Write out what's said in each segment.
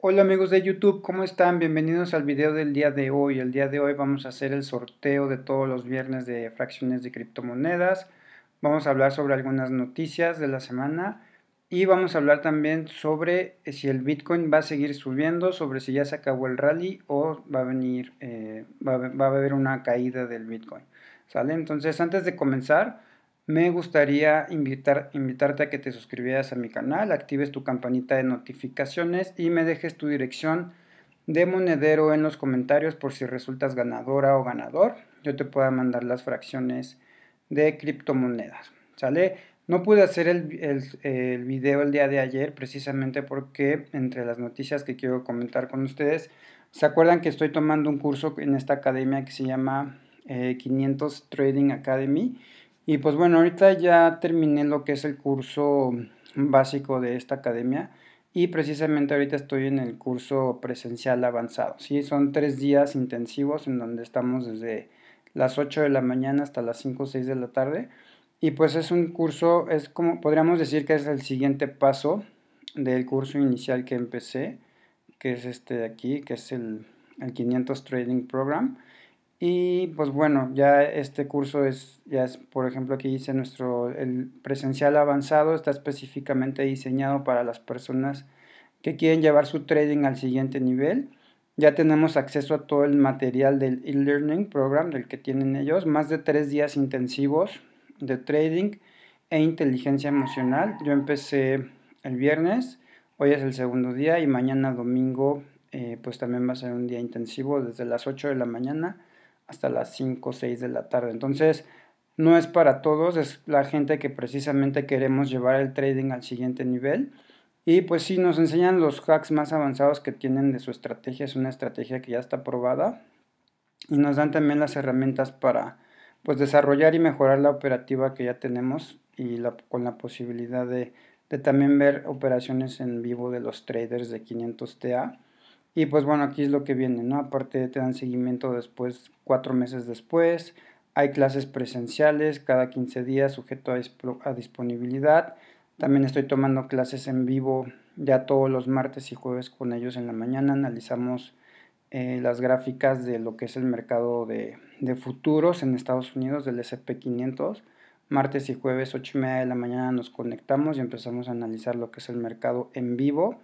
Hola amigos de YouTube, ¿cómo están? Bienvenidos al video del día de hoy. El día de hoy vamos a hacer el sorteo de todos los viernes de fracciones de criptomonedas. Vamos a hablar sobre algunas noticias de la semana y vamos a hablar también sobre eh, si el Bitcoin va a seguir subiendo, sobre si ya se acabó el rally o va a venir, eh, va, va a haber una caída del Bitcoin. ¿Sale? Entonces, antes de comenzar, me gustaría invitar, invitarte a que te suscribieras a mi canal, actives tu campanita de notificaciones y me dejes tu dirección de monedero en los comentarios por si resultas ganadora o ganador. Yo te pueda mandar las fracciones de criptomonedas. ¿Sale? No pude hacer el, video el día de ayer precisamente porque entre las noticias que quiero comentar con ustedes, se acuerdan que estoy tomando un curso en esta academia que se llama 500 eh, Trading Academy y pues bueno, ahorita ya terminé lo que es el curso básico de esta academia y precisamente ahorita estoy en el curso presencial avanzado. ¿sí? Son tres días intensivos en donde estamos desde las 8 de la mañana hasta las 5 o 6 de la tarde. Y pues es un curso, es como podríamos decir que es el siguiente paso del curso inicial que empecé, que es este de aquí, que es el, el 500 Trading Program. Y pues bueno, ya este curso es, ya es, por ejemplo, aquí dice nuestro, el presencial avanzado está específicamente diseñado para las personas que quieren llevar su trading al siguiente nivel. Ya tenemos acceso a todo el material del e-learning program del que tienen ellos, más de tres días intensivos de trading e inteligencia emocional. Yo empecé el viernes, hoy es el segundo día y mañana domingo eh, pues también va a ser un día intensivo desde las 8 de la mañana hasta las 5 o 6 de la tarde. Entonces, no es para todos, es la gente que precisamente queremos llevar el trading al siguiente nivel. Y pues sí, nos enseñan los hacks más avanzados que tienen de su estrategia, es una estrategia que ya está probada. Y nos dan también las herramientas para pues desarrollar y mejorar la operativa que ya tenemos y con la posibilidad de, de también ver operaciones en vivo de los traders de 500 TA y pues bueno, aquí es lo que viene, ¿no? Aparte te dan seguimiento después, cuatro meses después. Hay clases presenciales cada 15 días sujeto a, disponibilidad. También estoy tomando clases en vivo ya todos los martes y jueves con ellos en la mañana. Analizamos eh, las gráficas de lo que es el mercado de, de futuros en Estados Unidos del SP500. Martes y jueves 8 y media de la mañana nos conectamos y empezamos a analizar lo que es el mercado en vivo.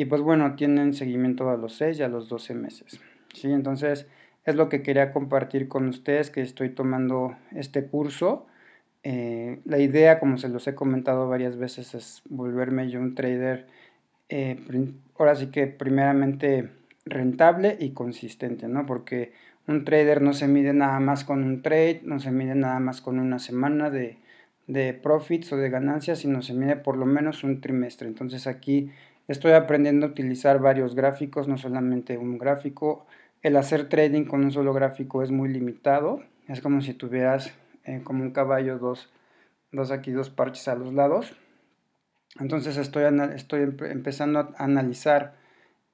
Y pues bueno, tienen seguimiento a los 6 y a los 12 meses. ¿sí? Entonces es lo que quería compartir con ustedes que estoy tomando este curso. Eh, la idea, como se los he comentado varias veces, es volverme yo un trader eh, ahora sí que primeramente rentable y consistente, ¿no? Porque un trader no se mide nada más con un trade, no se mide nada más con una semana de, de profits o de ganancias, sino se mide por lo menos un trimestre. Entonces aquí Estoy aprendiendo a utilizar varios gráficos, no solamente un gráfico. El hacer trading con un solo gráfico es muy limitado. Es como si tuvieras eh, como un caballo dos, aquí, dos parches a los lados. Entonces estoy, estoy empezando a analizar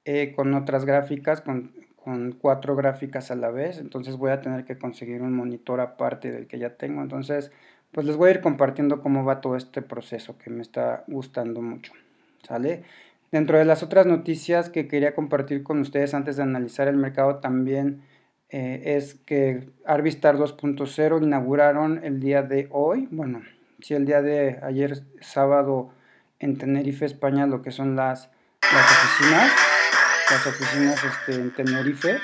eh, con otras gráficas, con, con cuatro gráficas a la vez. Entonces voy a tener que conseguir un monitor aparte del que ya tengo. Entonces pues les voy a ir compartiendo cómo va todo este proceso que me está gustando mucho. ¿Sale? Dentro de las otras noticias que quería compartir con ustedes antes de analizar el mercado también eh, es que Arvistar 2.0 inauguraron el día de hoy, bueno, si el día de ayer sábado en Tenerife, España, lo que son las, oficinas, las oficinas este, en Tenerife.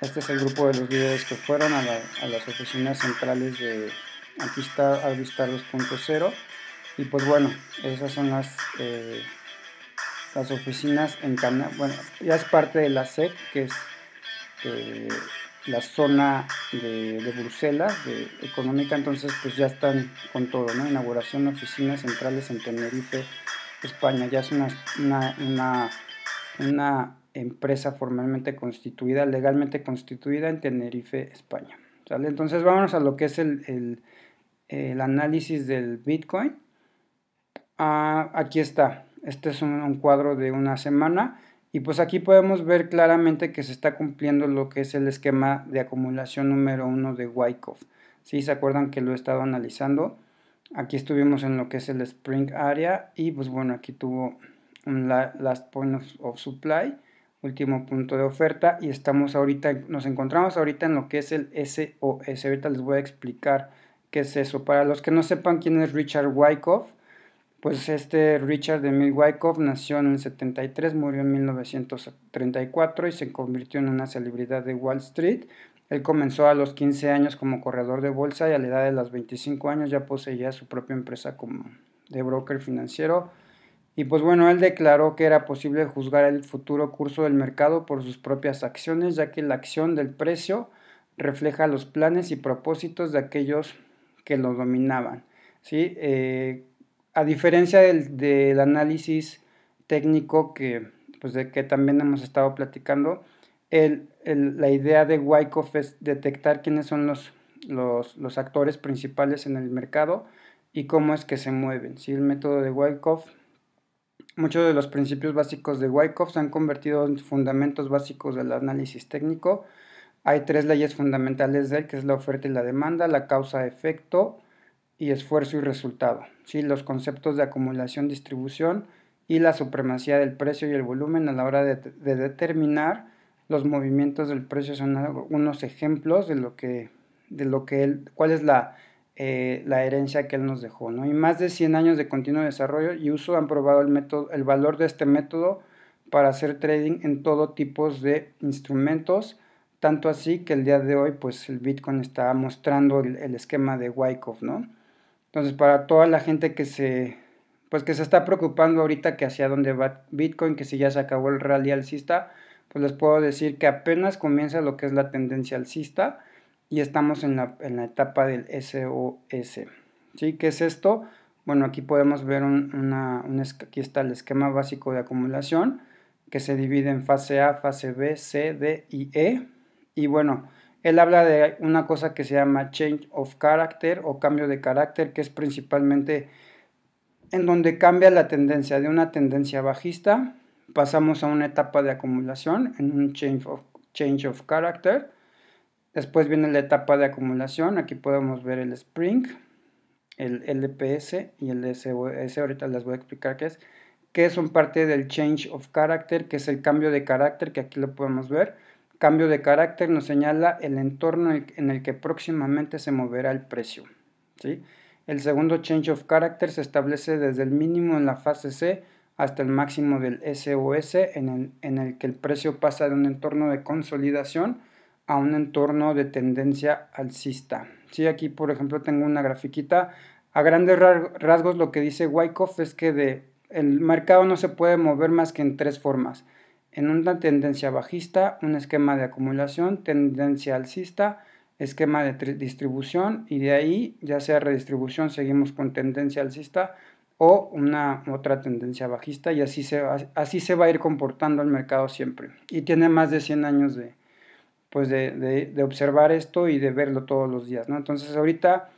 Este es el grupo de los líderes que fueron a, las oficinas centrales de aquí está Arvistar 2.0 y pues bueno, esas son las... Eh, las oficinas en Canadá, bueno, ya es parte de la SEC, que es eh, la zona de, Bruselas económica, entonces pues ya están con todo, ¿no? Inauguración de oficinas centrales en Tenerife, España, ya es una, una, empresa formalmente constituida, legalmente constituida en Tenerife, España. ¿sale? Entonces vámonos a lo que es el, análisis del Bitcoin. Ah, aquí está. Este es un, cuadro de una semana. Y pues aquí podemos ver claramente que se está cumpliendo lo que es el esquema de acumulación número uno de Wyckoff. Si se acuerdan que lo he estado analizando. Aquí estuvimos en lo que es el Spring Area y pues bueno, aquí tuvo un last point of, of supply, último punto de oferta y estamos ahorita, nos encontramos ahorita en lo que es el SOS. Ahorita les voy a explicar qué es eso. Para los que no sepan quién es Richard Wyckoff, pues este Richard Emil Wyckoff nació en el 73, murió en 1934 y se convirtió en una celebridad de Wall Street. Él comenzó a los 15 años como corredor de bolsa y a la edad de los 25 años ya poseía su propia empresa como de broker financiero. Y pues bueno, él declaró que era posible juzgar el futuro curso del mercado por sus propias acciones, ya que la acción del precio refleja los planes y propósitos de aquellos que lo dominaban. ¿sí? Eh, a diferencia del, análisis técnico que, pues, de que también hemos estado platicando, la idea de Wyckoff es detectar quiénes son los, los, actores principales en el mercado y cómo es que se mueven. si El método de Wyckoff, muchos de los principios básicos de Wyckoff se han convertido en fundamentos básicos del análisis técnico. Hay tres leyes fundamentales de él, que es la oferta y la demanda, la causa-efecto y esfuerzo y resultado, ¿sí? los conceptos de acumulación, distribución y la supremacía del precio y el volumen a la hora de, determinar los movimientos del precio son unos ejemplos de lo que, de lo que él, cuál es la, eh, la herencia que él nos dejó. ¿no? Y más de 100 años de continuo desarrollo y uso han probado el, método, el valor de este método para hacer trading en todo tipo de instrumentos, tanto así que el día de hoy pues el Bitcoin está mostrando el, el esquema de Wyckoff, ¿no? Entonces, para toda la gente que se pues que se está preocupando ahorita que hacia dónde va Bitcoin, que si ya se acabó el rally alcista, pues les puedo decir que apenas comienza lo que es la tendencia alcista y estamos en la, en la etapa del SOS. ¿Sí? ¿Qué es esto? Bueno, aquí podemos ver un, aquí está el esquema básico de acumulación que se divide en fase A, fase B, C, D y E. Y bueno, él habla de una cosa que se llama change of character o cambio de carácter, que es principalmente en donde cambia la tendencia de una tendencia bajista, pasamos a una etapa de acumulación en un change of, change of character. Después viene la etapa de acumulación, aquí podemos ver el spring, el LPS y el SOS, ahorita les voy a explicar qué es, que son parte del change of character, que es el cambio de carácter, que aquí lo podemos ver cambio de carácter nos señala el entorno en el que próximamente se moverá el precio. El segundo change of character se establece desde el mínimo en la fase C hasta el máximo del SOS en el, que el precio pasa de un entorno de consolidación a un entorno de tendencia alcista. aquí por ejemplo tengo una grafiquita. A grandes rasgos lo que dice Wyckoff es que el mercado no se puede mover más que en tres formas en una tendencia bajista, un esquema de acumulación, tendencia alcista, esquema de distribución y de ahí, ya sea redistribución, seguimos con tendencia alcista o una otra tendencia bajista y así se, así se va a ir comportando el mercado siempre. Y tiene más de 100 años de, pues observar esto y de verlo todos los días. ¿no? Entonces ahorita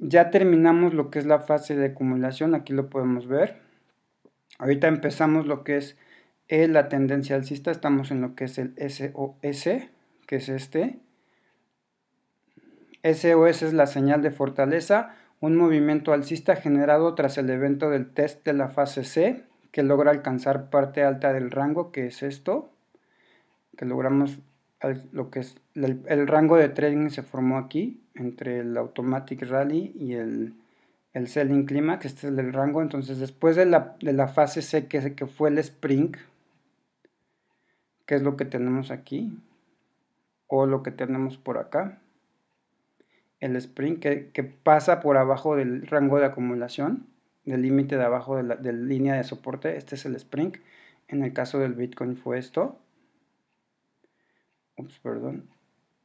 ya terminamos lo que es la fase de acumulación, aquí lo podemos ver. Ahorita empezamos lo que es es la tendencia alcista estamos en lo que es el SOS, que es este. SOS es la señal de fortaleza, un movimiento alcista generado tras el evento del test de la fase C, que logra alcanzar parte alta del rango, que es esto, que logramos lo que es el, rango de trading se formó aquí entre el automatic rally y el, el selling climax, este es el rango, entonces después de la, fase C que, que fue el spring es lo que tenemos aquí o lo que tenemos por acá. El spring que, pasa por abajo del rango de acumulación, del límite de abajo de la línea de soporte, este es el spring En el caso del Bitcoin fue esto. perdón.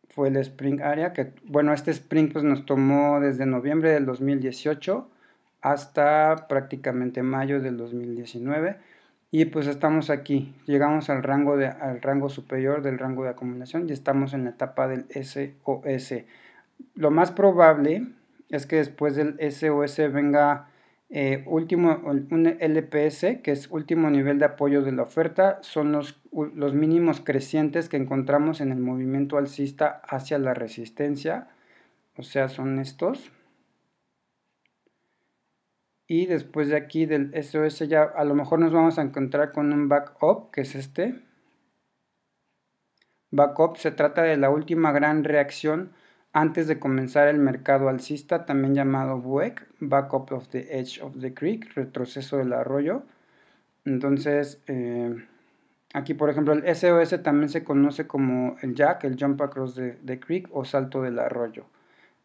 Fue el Spring área que bueno, este Spring pues nos tomó desde noviembre del 2018 hasta prácticamente mayo del 2019 y pues estamos aquí, llegamos al rango, de, al rango superior del rango de acumulación y estamos en la etapa del SOS. Lo más probable es que después del SOS venga eh, último, un LPS, que es último nivel de apoyo de la oferta, son los, los mínimos crecientes que encontramos en el movimiento alcista hacia la resistencia, o sea, son estos y después de aquí del SOS ya a lo mejor nos vamos a encontrar con un backup que es este backup se trata de la última gran reacción antes de comenzar el mercado alcista también llamado Back backup of the edge of the creek retroceso del arroyo entonces eh, aquí por ejemplo el SOS también se conoce como el jack el jump across the creek o salto del arroyo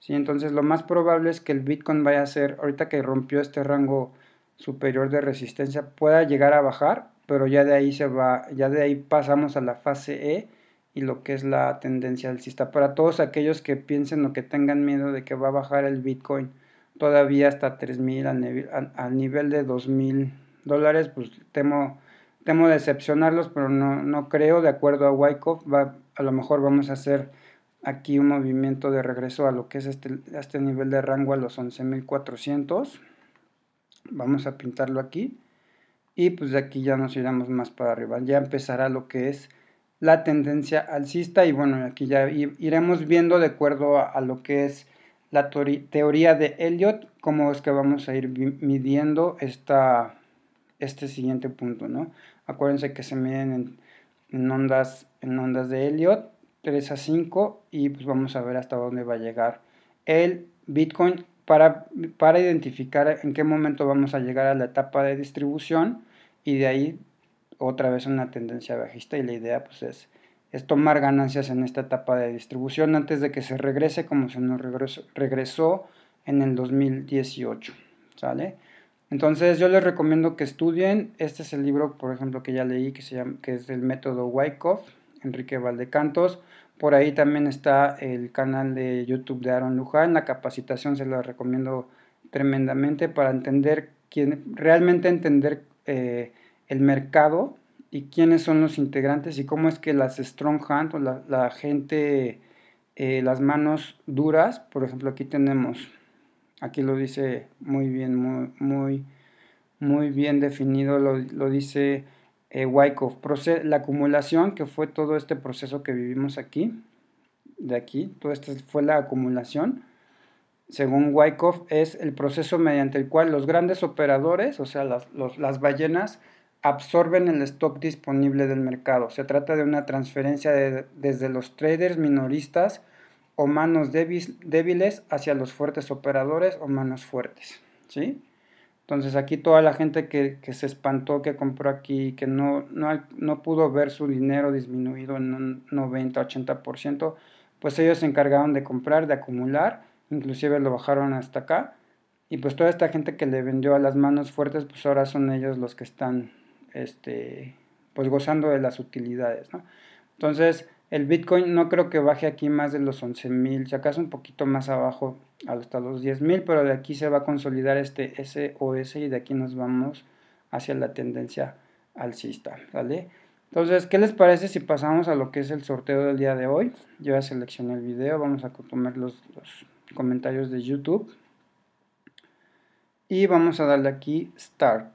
¿sí? Entonces lo más probable es que el Bitcoin vaya a ser, ahorita que rompió este rango superior de resistencia, pueda llegar a bajar, pero ya de ahí se va, ya de ahí pasamos a la fase E y lo que es la tendencia alcista. Para todos aquellos que piensen o que tengan miedo de que va a bajar el Bitcoin todavía hasta 3.000 al, al nivel de 2.000 dólares, pues temo, temo decepcionarlos, pero no, no creo, de acuerdo a Wyckoff, va, a lo mejor vamos a hacer aquí un movimiento de regreso a lo que es este, este nivel de rango a los 11.400 vamos a pintarlo aquí y pues de aquí ya nos iremos más para arriba ya empezará lo que es la tendencia alcista y bueno aquí ya iremos viendo de acuerdo a, lo que es la teoría de Elliot cómo es que vamos a ir midiendo esta, este siguiente punto no acuérdense que se miden ondas en ondas de Elliot 3 a 5 y pues vamos a ver hasta dónde va a llegar el Bitcoin para, para identificar en qué momento vamos a llegar a la etapa de distribución y de ahí otra vez una tendencia bajista y la idea pues es, es tomar ganancias en esta etapa de distribución antes de que se regrese como se nos regresó, en el 2018, ¿sale? Entonces yo les recomiendo que estudien, este es el libro por ejemplo que ya leí que, se llama, que es el método Wyckoff, Enrique Valdecantos. Por ahí también está el canal de YouTube de Aaron Luján. La capacitación se la recomiendo tremendamente para entender quién, realmente entender eh, el mercado y quiénes son los integrantes y cómo es que las strong Hands o la, gente, eh, las manos duras, por ejemplo, aquí tenemos, aquí lo dice muy bien, muy, muy, muy bien definido, lo, lo dice eh, Wyckoff, la acumulación, que fue todo este proceso que vivimos aquí, de aquí, toda esta fue la acumulación. Según Wyckoff, es el proceso mediante el cual los grandes operadores, o sea, las, ballenas, absorben el stock disponible del mercado. Se trata de una transferencia desde los traders minoristas o manos débiles hacia los fuertes operadores o manos fuertes. ¿sí? Entonces aquí toda la gente que, se espantó, que compró aquí, que no, no, pudo ver su dinero disminuido en un 90-80%, pues ellos se encargaron de comprar, de acumular, inclusive lo bajaron hasta acá. Y pues toda esta gente que le vendió a las manos fuertes, pues ahora son ellos los que están este, pues gozando de las utilidades, ¿no? Entonces, el Bitcoin no creo que baje aquí más de los 11.000, si acaso un poquito más abajo hasta los 10.000, pero de aquí se va a consolidar este SOS y de aquí nos vamos hacia la tendencia alcista, ¿vale? Entonces, ¿qué les parece si pasamos a lo que es el sorteo del día de hoy? Yo ya seleccioné el video, vamos a tomar los comentarios de YouTube y vamos a darle aquí Start.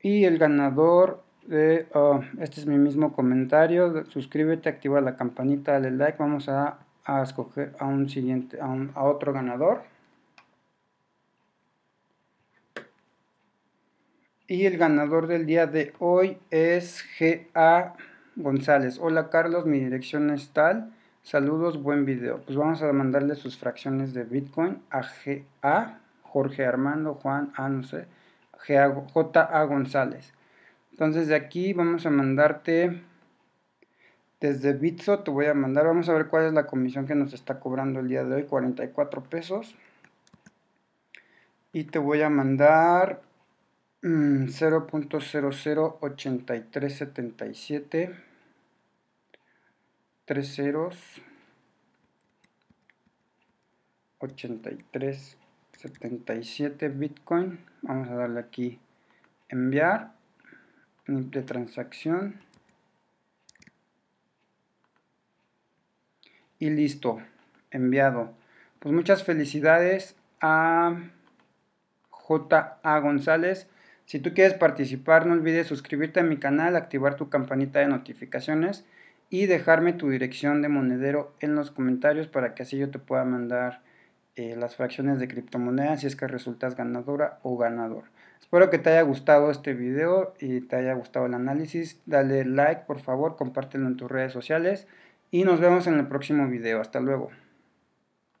Y el ganador, de, oh, este es mi mismo comentario, suscríbete, activa la campanita, dale like, vamos a, escoger a un siguiente, a, otro ganador. Y el ganador del día de hoy es GA González. Hola Carlos, mi dirección es tal. Saludos, buen video. Pues vamos a mandarle sus fracciones de Bitcoin a GA, Jorge Armando, Juan, ah, no sé. J.A. González. Entonces de aquí vamos a mandarte, desde Bitso te voy a mandar, vamos a ver cuál es la comisión que nos está cobrando el día de hoy, 44 pesos. Y te voy a mandar 0.008377, mm, tres ceros, 83 77 Bitcoin. Vamos a darle aquí enviar, NIP de transacción. Y listo, enviado. Pues muchas felicidades a J.A. González. Si tú quieres participar, no olvides suscribirte a mi canal, activar tu campanita de notificaciones y dejarme tu dirección de monedero en los comentarios para que así yo te pueda mandar eh, las fracciones de criptomonedas si es que resultas ganadora o ganador. Espero que te haya gustado este video y te haya gustado el análisis. Dale like por favor, compártelo en tus redes sociales y nos vemos en el próximo video. Hasta luego.